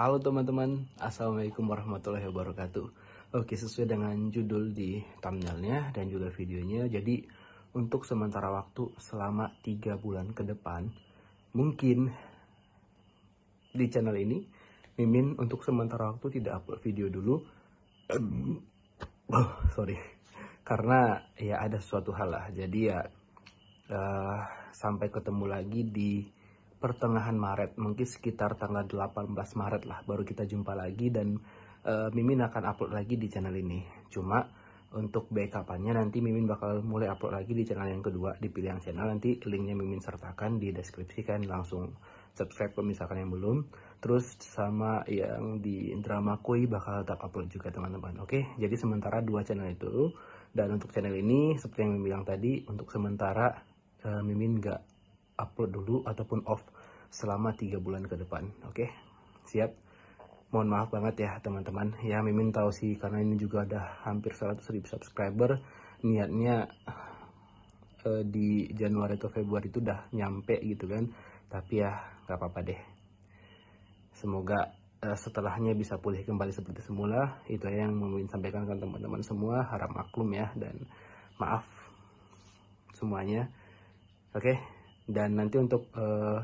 Halo teman-teman, Assalamualaikum warahmatullahi wabarakatuh Oke, sesuai dengan judul di thumbnailnya dan juga videonya Jadi, untuk sementara waktu selama 3 bulan ke depan Mungkin di channel ini Mimin untuk sementara waktu tidak upload video dulu oh, Sorry, karena ya ada suatu hal lah Jadi ya, uh, sampai ketemu lagi di pertengahan Maret, mungkin sekitar tanggal 18 Maret lah baru kita jumpa lagi dan uh, Mimin akan upload lagi di channel ini. Cuma untuk backupannya nanti Mimin bakal mulai upload lagi di channel yang kedua di pilihan channel nanti linknya Mimin sertakan di deskripsi kan langsung subscribe kalau misalkan yang belum terus sama yang di drama kui bakal tak upload juga teman-teman oke jadi sementara dua channel itu dan untuk channel ini seperti yang Mimin bilang tadi untuk sementara eh, Mimin nggak upload dulu ataupun off selama 3 bulan ke depan. Oke, okay? siap. Mohon maaf banget ya teman-teman. Ya Mimin tahu sih karena ini juga ada hampir 100 ribu subscriber. Niatnya eh, di Januari atau Februari itu udah nyampe gitu kan. Tapi ya gak apa-apa deh. Semoga eh, setelahnya bisa pulih kembali seperti semula. Itu yang Mimin sampaikan ke teman-teman semua. Harap maklum ya dan maaf semuanya. Oke. Okay? dan nanti untuk eh,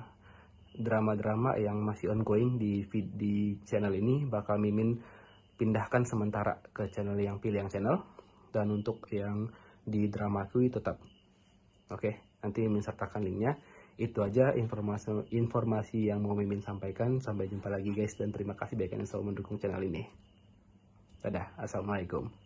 drama-drama uh, yang masih ongoing di feed di channel ini bakal Mimin pindahkan sementara ke channel yang pilih yang channel dan untuk yang di drama kui tetap oke okay, nanti Mimin sertakan linknya itu aja informasi informasi yang mau Mimin sampaikan sampai jumpa lagi guys dan terima kasih banyak yang selalu mendukung channel ini dadah assalamualaikum